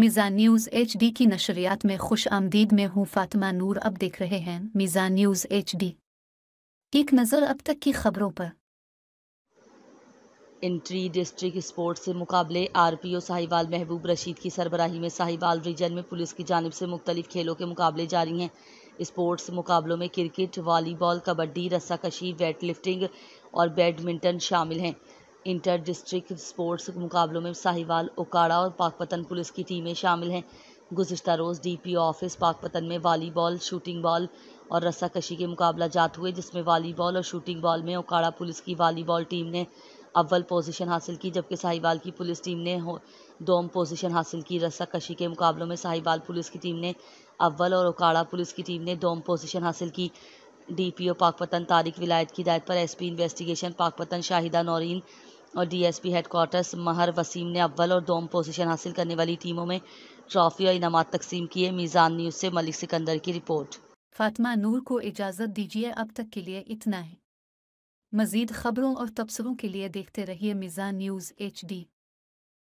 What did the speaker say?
मिज़ा news H D की नशरियात में खुश आमदीद में हूँ फातिमा नूर अब देख रहे हैं मिज़ा न्यूज़ एच डी एक नज़र अब तक की खबरों पर इंट्री डिस्ट्रिक्ट स्पोर्ट्स से मुकाबले आरपीओ साहिवाल महबूब रशीद की सरबराही में साहिवाल रीजन में पुलिस की जानब से मुख्तलिफ खेलों के मुकाबले जारी हैं स्पोर्ट्स मुकाबलों में क्रिकेट वॉलीबॉल कबड्डी रस्साकशी वेट लिफ्टिंग और बैडमिंटन शामिल हैं इंटर डिस्ट्रिक्ट स्पोर्ट्स मुकाबलों में साहिवाल ओकाड़ा और पाकपतन पुलिस की टीमें शामिल हैं गुजशत रोज़ डीपीओ ऑफिस पाकपतन में वालीबॉल शूटिंग बॉल और रस्साकशी के मुकाबला जात हुए जिसमें वालीबॉल और शूटिंग बॉल में ओकाड़ा पुलिस की वालीबॉल टीम ने अव्वल पोजीशन हासिल की जबकि साहिवाल की पुलिस टीम ने दोम पोजीशन हासिल की रस्साकशी के मुकाबलों में साहिवाल पुलिस की टीम ने अव्वल और ओकाड़ा पुलिस की टीम ने दोम पोजीशन हासिल की डीपीओ पाकपतन तारिक विलायत की हिदायत पर एसपी इन्वेस्टिगेशन पाकपतन शाहिदा नौरीन और डीएसपी हेडक्वार्टर्स महर वसीम ने अव्वल और दोम पोजीशन हासिल करने वाली टीमों में ट्रॉफी और इनाम तकसीम किए मीज़ान न्यूज़ से मलिक सिकंदर की रिपोर्ट फातिमा नूर को इजाज़त दीजिए अब तक के लिए इतना है मज़ीद खबरों और तबसरों के लिए देखते रहिए मीज़ान न्यूज़ एच डी